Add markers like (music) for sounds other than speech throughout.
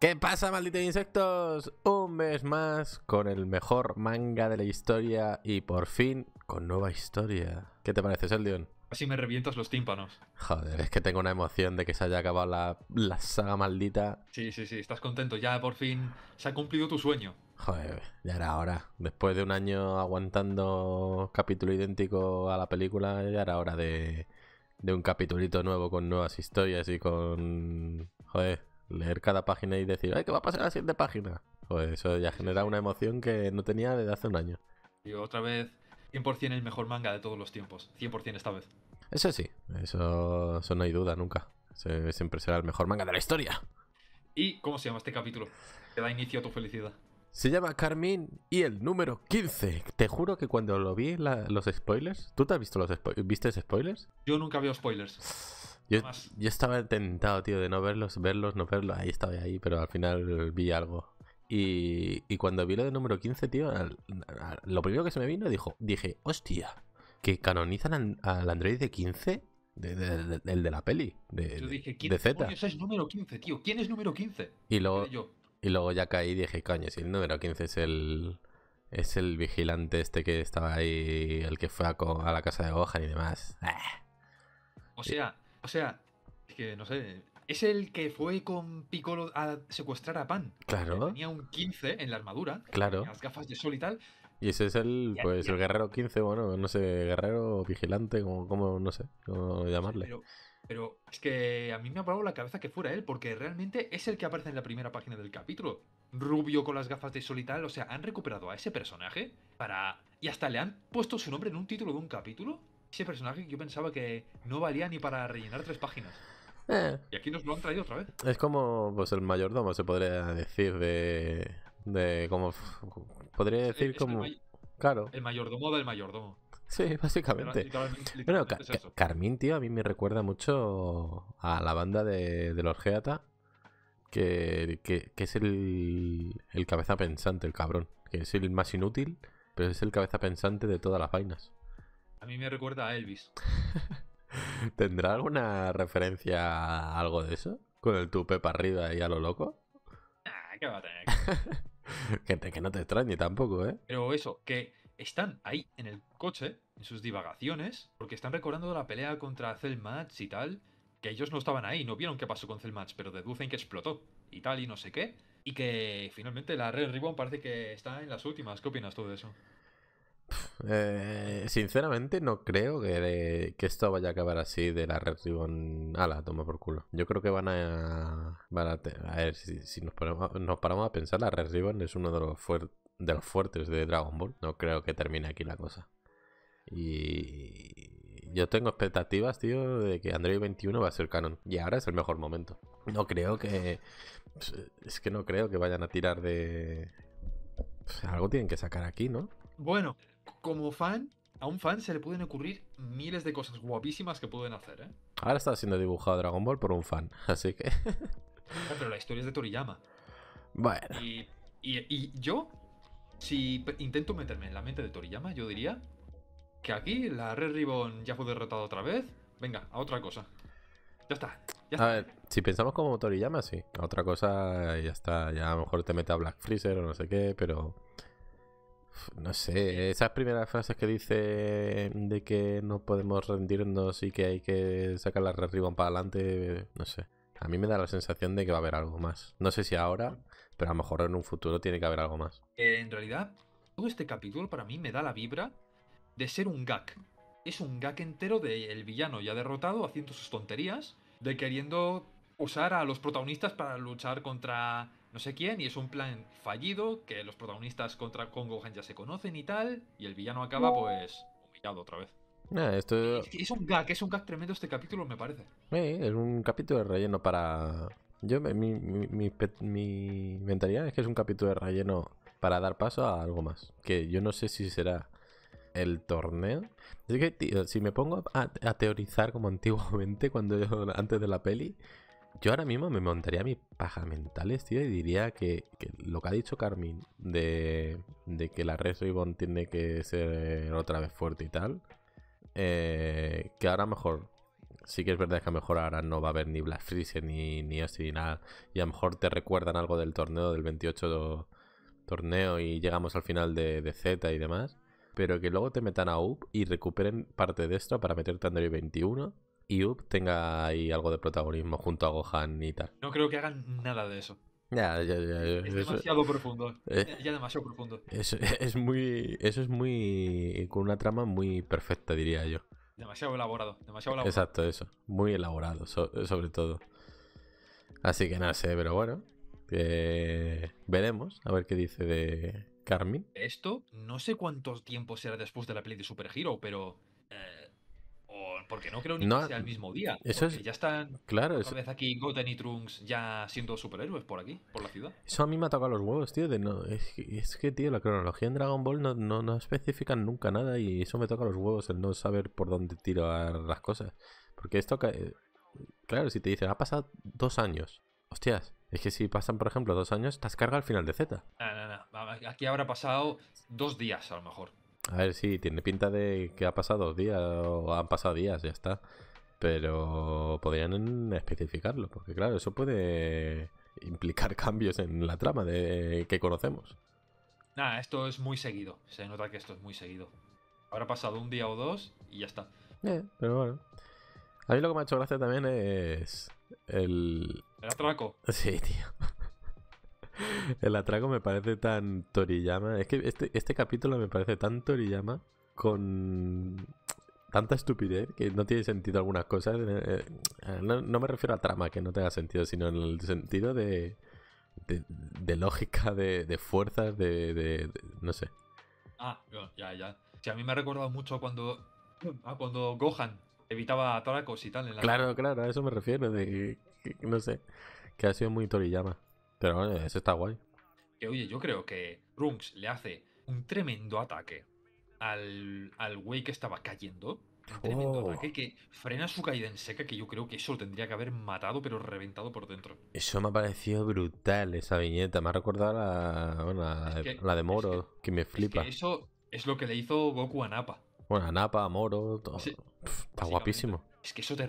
¿Qué pasa, malditos insectos? Un mes más con el mejor manga de la historia y por fin con nueva historia. ¿Qué te parece, Seldion? Así me revientas los tímpanos. Joder, es que tengo una emoción de que se haya acabado la, saga maldita. Sí, sí, sí, estás contento. Ya por fin se ha cumplido tu sueño. Joder, ya era hora. Después de un año aguantando capítulo idéntico a la película, ya era hora de, de un capítulito nuevo con nuevas historias y con... Joder, leer cada página y decir, ay, ¿qué va a pasar a la siguiente página? Pues eso ya genera una emoción que no tenía desde hace un año. Y otra vez, 100% el mejor manga de todos los tiempos. 100% esta vez. Eso sí, eso, no hay duda nunca. Se, siempre será el mejor manga de la historia. ¿Y cómo se llama este capítulo? Que da inicio a tu felicidad. Se llama Carmín y el número 15. Te juro que cuando lo vi los spoilers. ¿Tú te has visto los spoilers? ¿Viste spoilers? Yo nunca veo spoilers. (sighs) Yo, yo, estaba tentado, tío, de no verlos, verlos, no verlos. Ahí estaba ahí, pero al final vi algo. Y, y cuando vi lo de número 15, tío, lo primero que se me vino, dijo, dije, hostia, que canonizan al, Android de 15, el de la peli, de, de Z. es número 15, tío. ¿Quién es número 15? Y luego, y luego ya caí y dije, coño, si el número 15 es el, es el vigilante este que estaba ahí, el que fue a, la casa de Gohan y demás. O sea... O sea, es que no sé. Es el que fue con Piccolo a secuestrar a Pan. Claro. Tenía un 15 en la armadura. Claro. Las gafas de sol y tal. Y ese es el, pues, el guerrero 15, bueno, no sé, guerrero vigilante, como, no sé, cómo llamarle. Pero, es que a mí me ha parado la cabeza que fuera él, porque realmente es el que aparece en la primera página del capítulo. Rubio con las gafas de sol y tal, o sea, han recuperado a ese personaje para... Y hasta le han puesto su nombre en un título de un capítulo ese personaje que yo pensaba que no valía ni para rellenar tres páginas. Eh. Y aquí nos lo han traído otra vez. Es como pues el mayordomo, se podría decir, de. de como. Podría decir como. claro. El mayordomo del mayordomo. Sí, básicamente. Carmín, tío, a mí me recuerda mucho a la banda de, de los Geata, que, que, es el, el cabeza pensante, el cabrón. Que es el más inútil, pero es el cabeza pensante de todas las vainas. A mí me recuerda a Elvis. (laughs) ¿Tendrá alguna referencia a algo de eso? ¿Con el tupe para arriba y a lo loco? Ah, ¿qué va a tener? (laughs) que, que no te extrañe tampoco, ¿eh? Pero eso, que están ahí en el coche, en sus divagaciones, porque están recordando la pelea contra Zelmatch y tal, que ellos no estaban ahí, no vieron qué pasó con Match, pero deducen que explotó y tal y no sé qué, y que finalmente la Red Ribbon parece que está en las últimas. ¿Qué opinas tú de eso? Eh, sinceramente no creo que, esto vaya a acabar así de la Red Ribbon a la toma por culo. Yo creo que van a... a, ver, si, nos, nos paramos a pensar, la Red Ribbon es uno de los, de los fuertes de Dragon Ball. No creo que termine aquí la cosa. Y yo tengo expectativas, tío, de que Android 21 va a ser canon. Y ahora es el mejor momento. No creo que. Pues, es que no creo que vayan a tirar de. Pues, algo tienen que sacar aquí, ¿no? Bueno, como fan, a un fan se le pueden ocurrir miles de cosas guapísimas que pueden hacer, ¿eh? Ahora está siendo dibujado Dragon Ball por un fan, (laughs) así que. Pero la historia es de Toriyama. Bueno. Y, yo, si intento meterme en la mente de Toriyama, yo diría que aquí la Red Ribbon ya fue derrotada otra vez. Venga, a otra cosa. Ya está. Ya está. A ver, si pensamos como Toriyama, sí. A otra cosa, ya está. Ya a lo mejor te mete a Black Freezer o no sé qué, pero no sé, esas primeras frases que dice de que no podemos rendirnos y que hay que sacar la arriba para adelante, no sé. A mí me da la sensación de que va a haber algo más. No sé si ahora, pero a lo mejor en un futuro tiene que haber algo más. Eh, en realidad, todo este capítulo para mí me da la vibra de ser un gag. Es un gag entero de el villano ya derrotado haciendo sus tonterías, de queriendo usar a los protagonistas para luchar contra no sé quién, y es un plan fallido, que los protagonistas contra Kongo ya se conocen y tal, y el villano acaba pues humillado otra vez. Ah, es, un gag, es un gag tremendo este capítulo, me parece. Sí, es un capítulo de relleno para... Yo, mi, mi, mi, mentalidad es que es un capítulo de relleno para dar paso a algo más. Que yo no sé si será el torneo. que, si me pongo a, teorizar como antiguamente, cuando yo, (laughs) antes de la peli, yo ahora mismo me montaría mis paja mentales, tío, y diría que, lo que ha dicho Carmen de, de que la Red Ribbon tiene que ser eh, otra vez fuerte y tal, eh, que ahora mejor sí que es verdad que a lo mejor ahora no va a haber ni Black Freeze ni, ni así este, ni nada. Y a lo mejor te recuerdan algo del torneo, del 28 torneo y llegamos al final de, Z y demás. Pero que luego te metan a UP y recuperen parte de esto para meter el 21 y tenga ahí algo de protagonismo junto a Gohan y tal. No creo que hagan nada de eso. Ya, ya, ya, es demasiado profundo. Eh, ya demasiado profundo. Es, (laughs) es, muy, eso es muy. con una trama muy perfecta, diría yo. Demasiado elaborado, demasiado elaborado. Exacto, eso. Muy elaborado, sobre todo. Así que no sé, pero bueno. veremos, a ver qué dice de Carmen. Esto, no sé cuántos tiempos será después de la peli de Super Hero, pero. Eh, porque no creo ni que sea el mismo día. Eso es, ya están claro, vez aquí Goten y Trunks ya siendo superhéroes por aquí, por la ciudad. Eso a mí me ha tocado los huevos, tío. no, es, que, tío, la cronología en Dragon Ball no, no, especifican nunca nada y eso me toca los huevos el no saber por dónde tirar las cosas. Porque esto, eh, claro, si te dicen, ha pasado dos años. Hostias, es que si pasan, por ejemplo, dos años, estás carga al final de Z. Aquí habrá pasado dos días, a lo mejor. A ver, sí, tiene pinta de que ha pasado días o han pasado días, ya está. Pero podrían especificarlo, porque claro, eso puede implicar (laughs) cambios en la trama de que conocemos. Nada, esto es muy seguido. Se nota que esto es muy seguido. Habrá pasado un día o dos y ya está. Eh, pero bueno. A mí lo que me ha hecho gracia también es el... El atraco. (laughs) Sí, tío. (laughs) El atraco me parece tan Toriyama. Es que este, este, capítulo me parece tan Toriyama con tanta estupidez que no tiene sentido algunas cosas. Eh, eh, no, me refiero a trama que no tenga sentido, sino en el sentido de, de, lógica, de, fuerzas, de, no sé. Ah, ya, ya. Si a mí me ha recordado mucho cuando, ah, cuando Gohan evitaba atracos y tal. claro, claro, a eso me refiero, de no sé, que ha sido muy Toriyama. Pero bueno, eso está guay. Que, oye, yo creo que Runks le hace un tremendo ataque al, al güey que estaba cayendo. Un tremendo oh. ataque que frena su caída en seca, que yo creo que eso lo tendría que haber matado, pero reventado por dentro. Eso me ha parecido brutal, esa viñeta. Me ha recordado la, la, de Moro, que, me flipa. eso es lo que le hizo Goku a Napa Bueno, a Napa a Moro, todo. está guapísimo. Es que eso te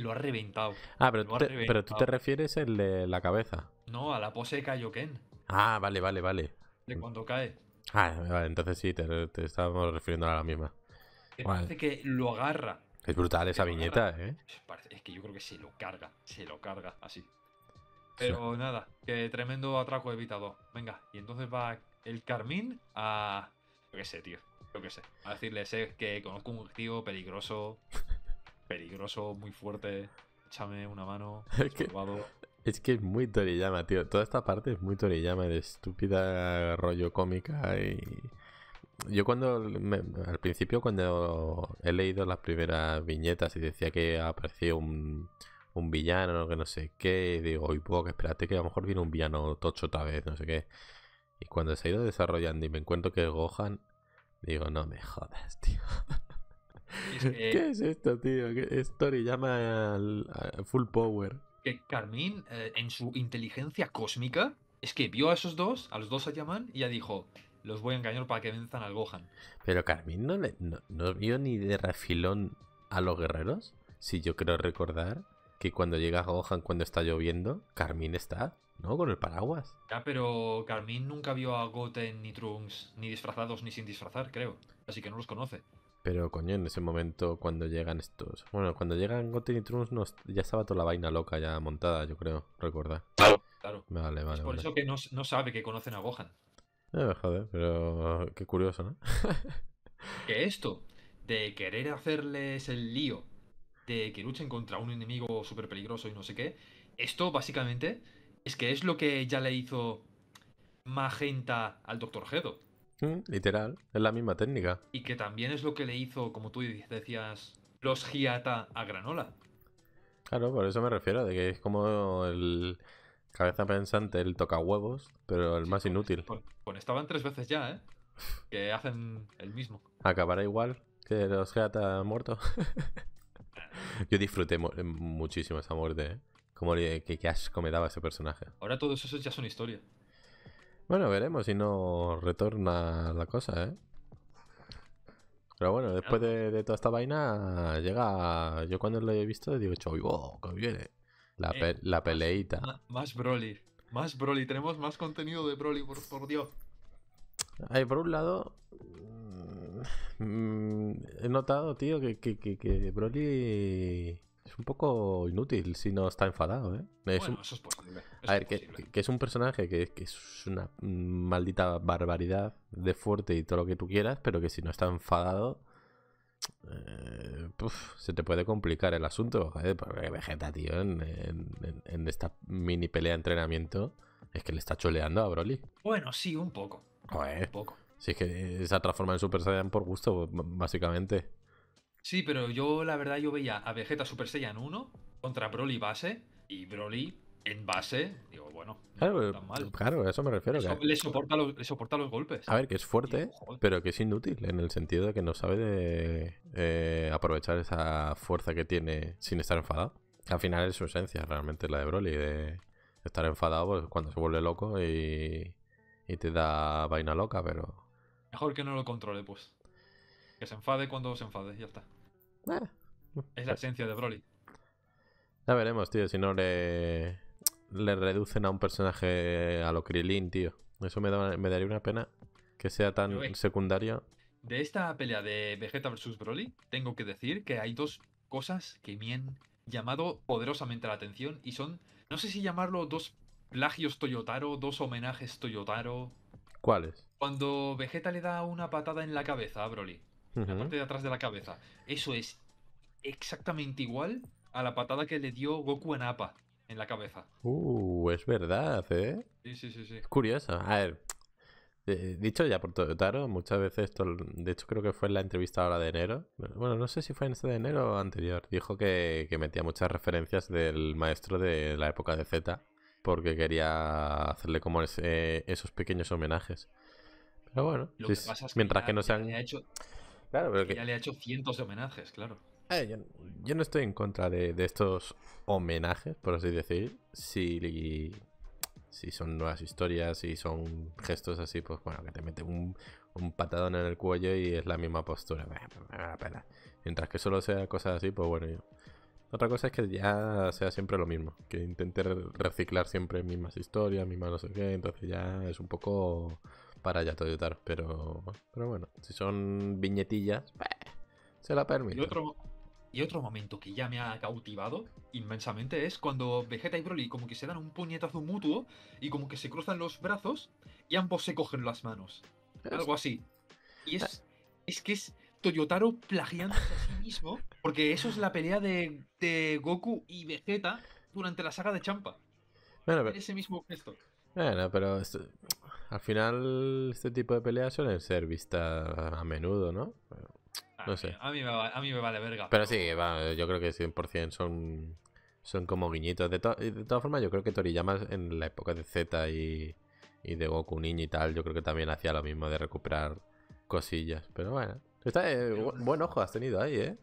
lo ha reventado. Ah, pero, tú te, pero tú te refieres el de la cabeza. No, a la pose de Kaioken. Ah, vale, vale, vale. De cuando cae. Ah, vale, entonces sí, te, estábamos refiriendo a la misma. Me parece que lo agarra. Es brutal esa viñeta, ¿eh? Es que yo creo que se lo carga, se lo carga, así. Pero nada, que tremendo atraco evitado. Venga, y entonces va el Carmín a. Yo qué sé, tío. Yo qué sé. A decirle, sé que conozco un tío peligroso. (laughs) Peligroso, muy fuerte. Échame una mano. Es que es muy Toriyama, tío. Toda esta parte es muy Toriyama, de estúpida rollo cómica y... Yo cuando, al principio cuando he leído las primeras viñetas y decía que aparecía un, villano, que no sé qué, digo, y poco, espérate que a lo mejor viene un villano tocho otra vez, no sé qué. Y cuando se ha ido desarrollando y me encuentro que Gohan, digo, no me jodas, tío. (laughs) ¿Qué es esto, tío? es Toriyama full power? que Carmín, eh, en su inteligencia cósmica, es que vio a esos dos, a los dos a Yaman, y ya dijo, los voy a engañar para que venzan al Gohan. Pero Carmín no, le, no, vio ni de refilón a los guerreros, si yo quiero recordar que cuando llega Gohan cuando está lloviendo, Carmín está, ¿no? Con el paraguas. Ya, pero Carmín nunca vio a Goten ni Trunks, ni disfrazados ni sin disfrazar, creo. Así que no los conoce. Pero coño, en ese momento cuando llegan estos... Bueno, cuando llegan Goten y Trunks ya estaba toda la vaina loca ya montada, yo creo, recordar. Claro, Vale, vale. Es por eso que no, sabe que conocen a Gohan. Eh, joder, pero qué curioso, ¿no? (laughs) que esto de querer hacerles el lío de que luchen contra un enemigo súper peligroso y no sé qué, esto básicamente es que es lo que ya le hizo Magenta al Dr. Gedo literal, es la misma técnica. Y que también es lo que le hizo, como tú decías, los Hiata a Granola. Claro, por eso me refiero, de que es como el cabeza pensante, el toca huevos, pero el más inútil. Con, estaban tres veces ya, ¿eh? Que hacen el mismo. Acabará igual que los Giata muertos. (laughs) Yo disfruté muchísimo esa muerte, ¿eh? Como que, que asco me daba ese personaje. Ahora todos esos ya son historia. Bueno, veremos si no retorna la cosa, ¿eh? Pero bueno, después de, toda esta vaina, llega. Yo cuando lo he visto, digo, ¡Uy, wow! viene? La, eh, peleita. Más, Broly. Más Broly. Tenemos más contenido de Broly, por, Dios. por un lado, mm, mm, he notado, tío, que, que, que, que Broly es un poco inútil si no está enfadado, ¿eh? bueno, eso es posible. a ver, que, es un personaje que, es una maldita barbaridad de fuerte y todo lo que tú quieras, pero que si no está enfadado, eh, se te puede complicar el asunto. ¿eh? Porque Vegeta, tío, en, esta mini pelea de entrenamiento, es que le está choleando a Broly. Bueno, sí, un poco. Joder. Un poco. Si es que se ha transformado en Super Saiyan por gusto, básicamente. Sí, pero yo la verdad yo veía a Vegeta Super Saiyan 1 contra Broly base y Broly en base, digo, bueno, claro, eh, mal. claro a eso me refiero. Le, soporta los, golpes. A ver, que es fuerte, pero que es inútil, en el sentido de que no sabe de, eh, aprovechar esa fuerza que tiene sin estar enfadado. Al final es su esencia, realmente, la de Broly, de estar enfadado pues, cuando se vuelve loco y, y te da vaina loca, pero... Mejor que no lo controle, pues. Que se enfade cuando se enfade, ya está. es la esencia de Broly. Ya veremos, tío, si no le, reducen a un personaje a lo Krilin, tío. Eso me, daría una pena que sea tan eh. secundario. De esta pelea de Vegeta versus Broly, tengo que decir que hay dos cosas que me han llamado poderosamente la atención y son, no sé si llamarlo dos plagios Toyotaro, dos homenajes Toyotaro. ¿Cuáles? Cuando Vegeta le da una patada en la cabeza a Broly la parte de atrás de la cabeza. Eso es exactamente igual a la patada que le dio Goku en apa en la cabeza. Uh, es verdad, ¿eh? Sí, sí, sí, curioso. A ver, eh, dicho ya por Taro, muchas veces esto, de hecho creo que fue en la entrevista ahora de enero, bueno, no sé si fue en este de enero o anterior, dijo que, metía muchas referencias del maestro de la época de Z, porque quería hacerle como esos pequeños homenajes. Pero bueno, mientras que no se han... hecho, Claro, pero que... Ya le ha hecho cientos de homenajes, claro. yo, no estoy en contra de, estos homenajes, por así decir. Si, si son nuevas historias, si son gestos así, pues bueno, que te mete un, un patadón en el cuello y es la misma postura. Pues Mientras que solo sea cosas así, pues bueno, Otra cosa es que ya sea siempre lo mismo, que intente reciclar siempre mismas historias, mismas no sé qué, entonces ya es un poco para ya Toyotaro. pero, pero bueno, si son viñetillas, se la permite. Y otro, momento que ya me ha cautivado inmensamente es cuando Vegeta y Broly como que se dan un puñetazo mutuo y como que se cruzan los brazos y ambos se cogen las manos. Algo así. Y es, ah. es que es Toyotaro plagiando a sí mismo, porque eso es la pelea de, Goku y Vegeta durante la saga de Champa. Ese mismo gesto. Bueno, pero al final, este tipo de peleas suelen ser vistas a menudo, ¿no? No sé. A mí, me, vale verga. Pero, sí, yo creo que 100% son, son como guiñitos. De, de todas formas, yo creo que Toriyama en la época de Z y, de Goku Niño y tal, yo creo que también hacía lo mismo de recuperar cosillas. Pero bueno. Está, eh, buen ojo has tenido ahí, ¿eh?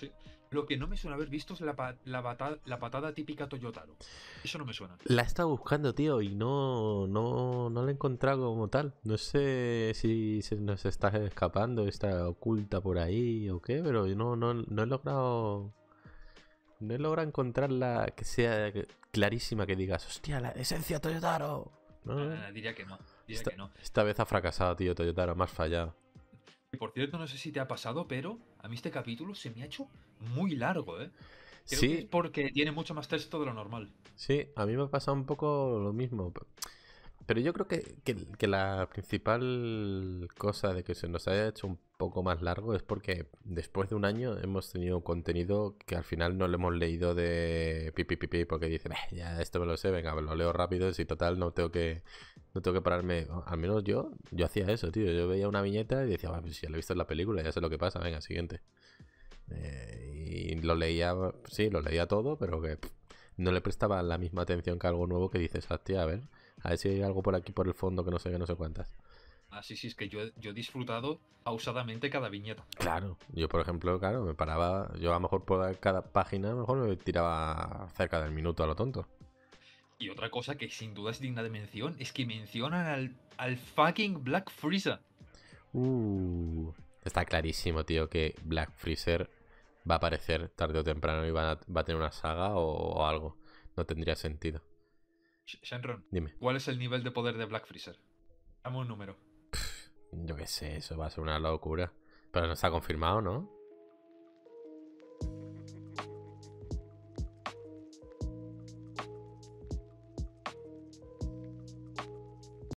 Sí. Lo que no me suena haber visto es la, la, patada, típica Toyotaro. Eso no me suena. La he estado buscando, tío, y no, no, no la he encontrado como tal. No sé si se nos está escapando, está oculta por ahí o qué, pero no, no, no he logrado. No he logrado encontrarla que sea clarísima, que digas, hostia, la esencia Toyotaro. No, diría que no. esta, que no. Esta vez ha fracasado, tío, Toyotaro, más fallado. Por cierto, no sé si te ha pasado, pero a mí este capítulo se me ha hecho muy largo, ¿eh? Creo sí. Que es porque tiene mucho más texto de lo normal. Sí, a mí me ha pasado un poco lo mismo. Pero yo creo que, la principal cosa de que se nos haya hecho un poco más largo es porque después de un año hemos tenido contenido que al final no lo hemos leído de pipi pipi porque dice, ya esto me lo sé, venga, lo leo rápido, si total no tengo que no tengo que pararme. Al menos yo, yo hacía eso, tío. Yo veía una viñeta y decía, pues ya lo he visto en la película, ya sé lo que pasa, venga, siguiente. Eh, y lo leía, sí, lo leía todo, pero que no le prestaba la misma atención que algo nuevo que dices, hostia, a ver, a ver si hay algo por aquí, por el fondo, que no sé, que no sé cuántas. Ah, sí, sí, es que yo, he disfrutado pausadamente cada viñeta. Claro, yo por ejemplo, claro, me paraba, yo a lo mejor por cada página, a lo mejor me tiraba cerca del minuto a lo tonto. Y otra cosa que sin duda es digna de mención es que mencionan al, al fucking Black Freezer. Uh, está clarísimo, tío, que Black Freezer va a aparecer tarde o temprano y va a, va tener una saga o algo. No tendría sentido. Shenron, dime. ¿Cuál es el nivel de poder de Black Freezer? Dame un número. yo qué sé, eso va a ser una locura. Pero no está confirmado, ¿no?